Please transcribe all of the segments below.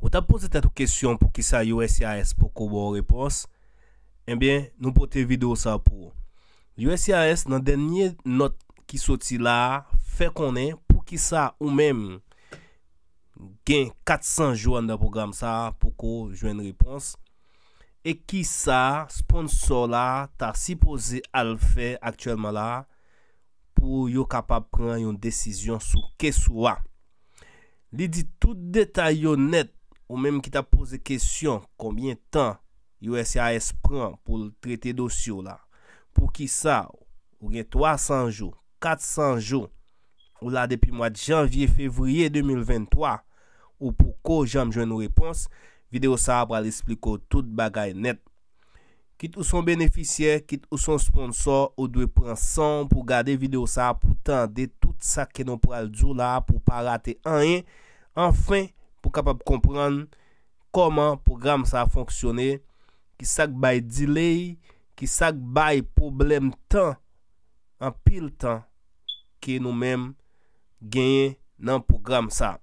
Ou ta pose tè tou kèsyon pou ki sa YOSIAS pou kou wò repons. Enbyen eh nou pote video sa pou. YOSIAS nan denye not ki soti la. Fè konè pou ki sa ou mèm gen 400 jou an da program sa pou kou jwen repons. E ki sa sponsor la ta si pose al fè aktuelman la. Pou yo kapap pren yon desisyon sou ke sou wa. Li di tout detay yo net. Ou mèm ki ta pose kèsyon Koubyen tan Yo S.A.S. pran pou trete dosyo la Pou ki sa Ou re 300 jou 400 jou Ou la depi mwa janvye fevriye 2023 Ou pou ko janm jwen nou repons Videosa ap pral espliko Tout bagay net Kit ou son beneficier Kit ou son sponsor Ou dwe pran son Pou gade videosa ap pou tan De tout sa ke nou pral djou la Pou pa rate anyen Enfèn kapap kompran koman program sa fonksyone ki sak bay delay ki sak bay problem tan an pil tan ki nou men genye nan program sa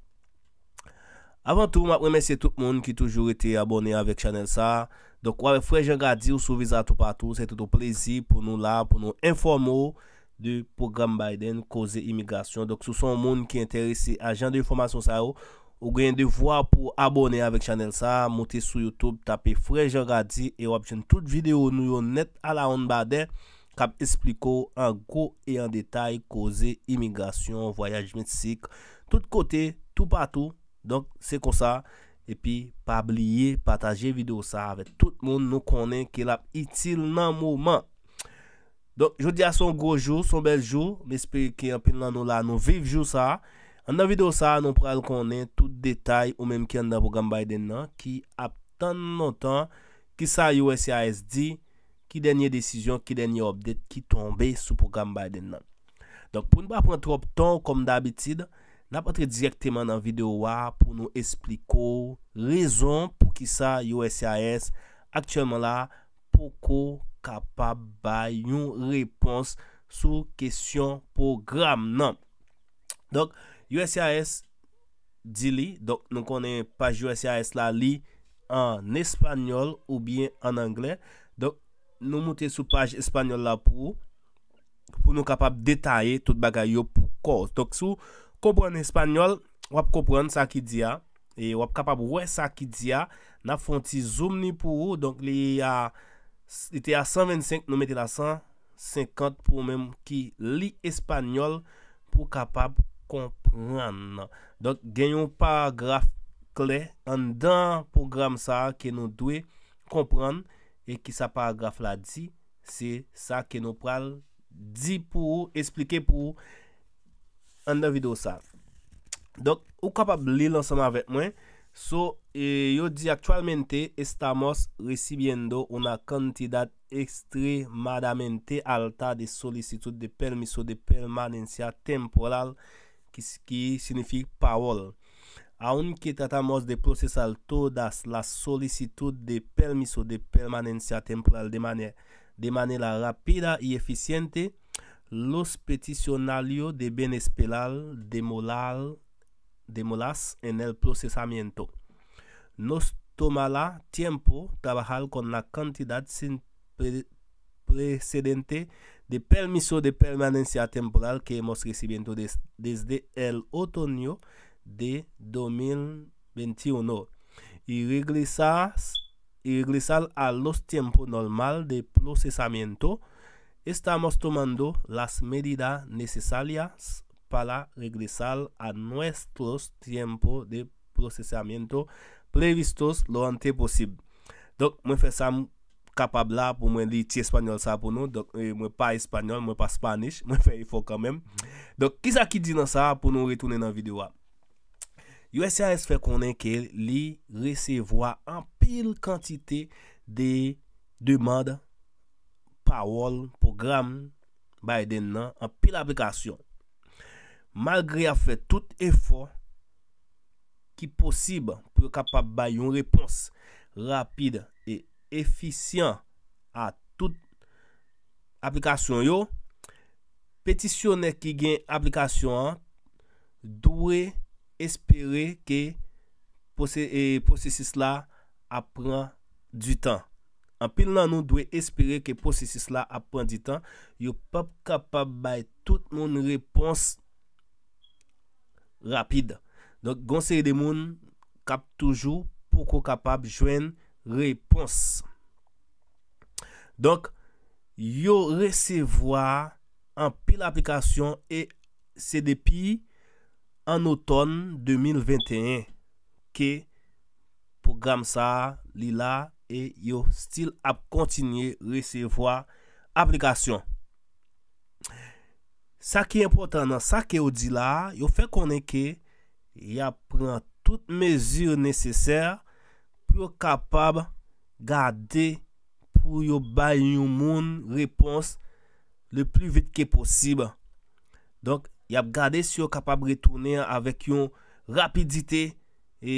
avantou m ap remensye tout moun ki toujou ete abone avèk chanel sa dok wavè fwè jen gadi ou sou vizatou patou, se toutou plezi pou nou la, pou nou informou du program Biden koze imigrasyon dok sou son moun ki enterese a jan de informasyon sa ou Ou gen de vwa pou abone avèk chanel sa, motè sou Youtube, tapè Freja Radzi E wapjen tout videyo nou yon net ala on badè Kap espliko an go e an detay koze imigrasyon, voyajmen sik Tout kote, tout patou, donk se kon sa Epi, pabliye, pataje videyo sa avèk Tout moun nou konen ke lap itil nan mouman Donk, jodi a son gojou, son beljou Mesprike an pin nan nou la, nou vivjou sa An nan video sa, nou pral konen tout detay ou menm ki an nan program bayden nan ki ap tan notan ki sa YOSAS di ki denye desijon, ki denye obdet ki tombe sou program bayden nan. Donk pou nou ap pran trup tan ou kom dabitid, nan ap pran trup direktman nan video wa pou nou espliko rezon pou ki sa YOSAS aktuelman la pou ko kapab bay yon repons sou kesyon program nan. Donk. USAS di li Donk nou konen page USAS la Li an espanyol Ou bien an anglen Donk nou mouten sou page espanyol la pou Pou nou kapap detaye Tout bagay yo pou ko Tok sou kopran espanyol Wap kopran sa ki di ya e Wap kapap wè sa ki di ya Nap fonti zoom ni pou ou Donk li a Ite a 125 nou mette la 150 Pou mèm ki li espanyol Pou kapap kompran. Donk genyon paragraf kle an dan program sa ke nou dwe kompran e ki sa paragraf la di se sa ke nou pral di pou ou, esplike pou ou an dan video sa. Donk, ou kapab li lansan avet mwen? So, yo di aktualmente, estamos resibiendo una cantidad extremadamente alta de solicitud de permiso de permanencia temporal que, significa power, Aunque tratamos de procesar todas las solicitudes de permiso de permanencia temporal de, manera, de manera rápida y eficiente, los peticionarios deben esperar demorar, demoras en el procesamiento. Nos tomará tiempo trabajar con la cantidad sin precedente de permiso de permanencia temporal que hemos recibido desde el otoño de 2021 y regresar, y regresar a los tiempos normal de procesamiento, estamos tomando las medidas necesarias para regresar a nuestros tiempos de procesamiento previstos lo antes posible. Donc, kapab euh, la pou mwen li ti espanyol sa pou nou, dok mwen pa espanyol, mwen pa spanish, mwen fe efo kamem. Dok ki sa ki di nan sa pou nou retounen nan video a. USAF fè konen ke li resevo a an pil kantite de demand, pawol, program, ba e den nan an pil aplikasyon. Malgre a fè tout efo ki posib pou kapab ba yon repons rapide Efisyen a tout Aplikasyon yo Petisyonnen ki gen Aplikasyon Dwe espere Ke posesis e, la Aprendi tan An pil nan nou Dwe espere ke posesis la Aprendi tan Yo pap kapab bay tout moun Repons Rapide Gon se de moun kap toujou Poko kapab jwen repons. Donk, yo resevoa an pil aplikasyon e se depi an oton 2021 ke program sa li la e yo stil ap kontinye resevoa aplikasyon. Sa ki important nan sa ki yo di la, yo fe konen ke ya pran tout mezur neseser yo kapab gade pou yo bay yon moun repons le pli vit ke posib. Donk, y ap gade si yo kapab retounen avèk yon rapidite e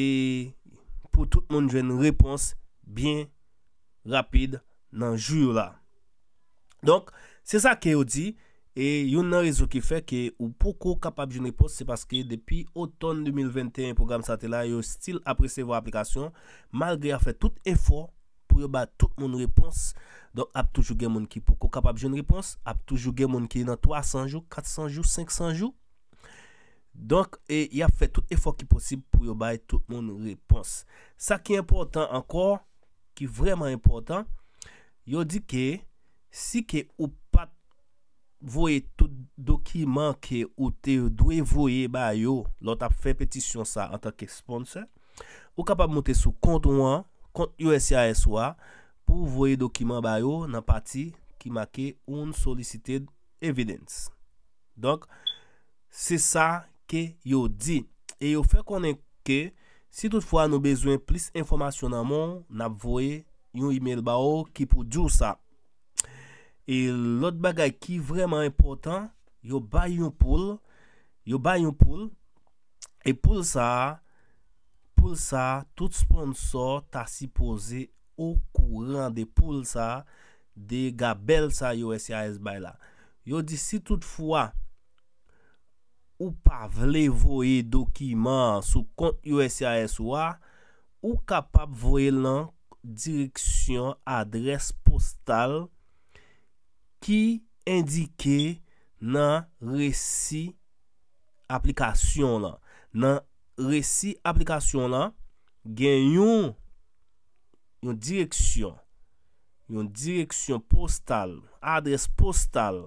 pou tout moun jwen repons bien rapid nan ju yo la. Donk, se sa ke yo di, E yon nan rezo ki fe ki ou poukou kapab joun repons, se paske depi oton 2021 program satela, yo stil aprese vwa aplikasyon, malgre a fe tout efor pou yo bay tout moun repons. Don ap toujou gen moun ki poukou kapab joun repons, ap toujou gen moun ki nan 300 jou, 400 jou, 500 jou. Don, e, ya fe tout efor ki posib pou yo bay tout moun repons. Sa ki important ankor, ki vreman important, yo di ke, si ke ou poukou, voye tout dokiman ke ou te dwe voye ba yo lot ap fè petisyon sa an takè sponsor, ou kapap mwote sou kont ou an, kont USAS ou an, pou voye dokiman ba yo nan pati ki make un solicited evidence. Donk, se sa ke yo di, e yo fè konen ke, si tout fwa nou bezwen plis informasyon nan moun, nan voye yon email ba yo ki pou djou sa. E lot bagay ki vreman impotant, yo bay yon poule, yo bay yon poule. E poule sa, poule sa, tout sponsor ta si pose au kouran de poule sa, de gabel sa USAS bay la. Yo di si toutfwa, ou pa vle voye dokiman sou kont USAS wa, ou kapap voye lan direksyon adres postal poule. Ki indike nan resi aplikasyon la. Nan resi aplikasyon la gen yon direksyon, yon direksyon postal, adres postal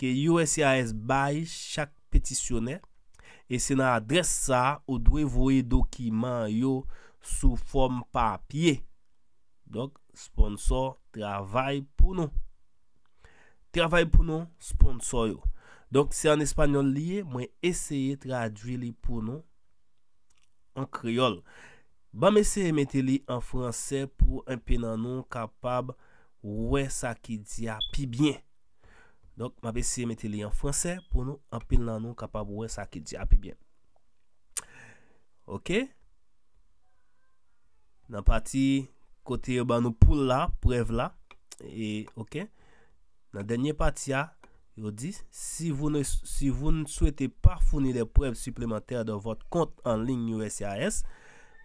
ke YOSAS bayi chak petisyonè. E se nan adres sa ou dwe voye dokiman yo sou form papye. Dok sponsor travay pou nou. Travay pou nou, sponsor yo. Donk, se an espanyol liye, mwen esye tradwili pou nou an kriol. Ban mesye emete li an franse pou empin nan nou kapab wè sa ki di api byen. Donk, ban mesye emete li an franse pou nou empin nan nou kapab wè sa ki di api byen. Ok? Nan pati, kote yo ban nou pou la, prev la, ok? Dans la dernière partie, hein, dit, si vous, ne, si vous ne souhaitez pas fournir des preuves supplémentaires dans votre compte en ligne USCIS,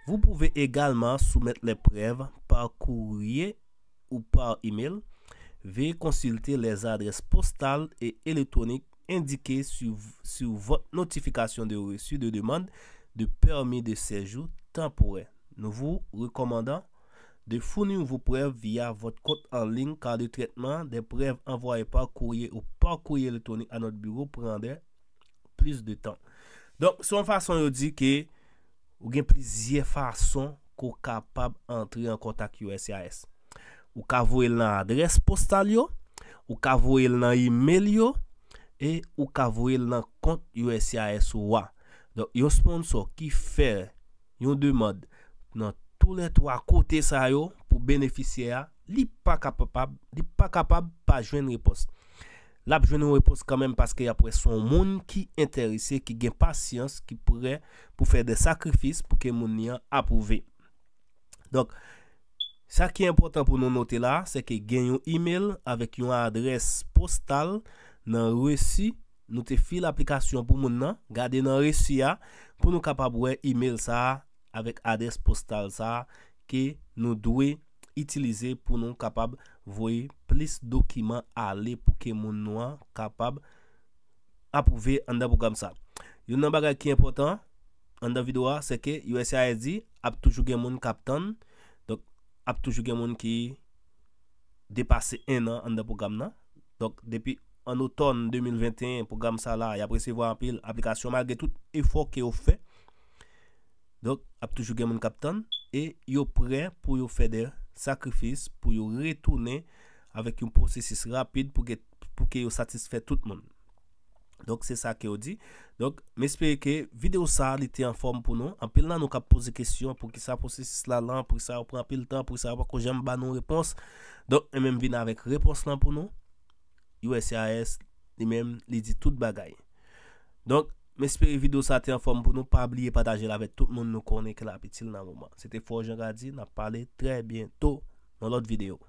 vous pouvez également soumettre les preuves par courrier ou par email. Veuillez consulter les adresses postales et électroniques indiquées sur votre notification de reçu de demande de permis de séjour temporaire. Nous vous recommandons de founi ouvo prev via vot kont anling ka de tretman, de prev envoye pa kouye ou pa kouye le toni anot biro prende plis de tan. Donk, son fason yo di ki, ou gen plis ye fason ko kapab antre an kontak USAS. Ou ka vouye lan adres postal yo, ou ka vouye lan email yo, e ou ka vouye lan kont USAS wwa. Donk, yo sponsor ki fè yon de mod nan tretman pou lè tou akote sa yo pou benefisye ya, li pa kapab, li pa kapab pa jwen repos. La jwen repos kamen, paske apre son moun ki enterise, ki gen pasyans, ki pou fè de sakrifis, pou ke moun nyan apouve. Donk, sa ki important pou nou note la, se ke gen yon email, avek yon adres postal, nan resi, nou te fi l'aplikasyon pou moun nan, gade nan resi ya, pou nou kapab wè email sa a, avek adres postal sa ke nou dwe itilize pou nou kapab voye plis dokiman ale pou ke moun nou kapab apouve an da program sa yon nan bagay ki important an da video a seke USAID e ap toujou gen moun kapton ap toujou gen moun ki depase en an an da program na depi an oton 2021 program sa la apresivo apil aplikasyon magi tout efo ke ou fe ap toujou gen moun kapten, e yo pre pou yo fe de sakrifis, pou yo retoune, avek yon prosesis rapide, pou ke yo satisfe tout moun. Donk se sa ke yo di. Donk, me espere ke, vide ou sa li te inform pou nou, an pil nan nou kap pose kesyon, pou ki sa prosesis la lan, pou ki sa ou pran pil tan, pou ki sa ou akwa kon jem ba nou repons, donk, e menm vina avek repons lan pou nou, yo S.A.S. li menm li di tout bagay. Donk, Mespere video sa te inform pou nou pa abliye pataje la ve tout moun nou konen ke la apitil nan mouman. Sete fwo jen ga di, na pale tre bientou nan lot video.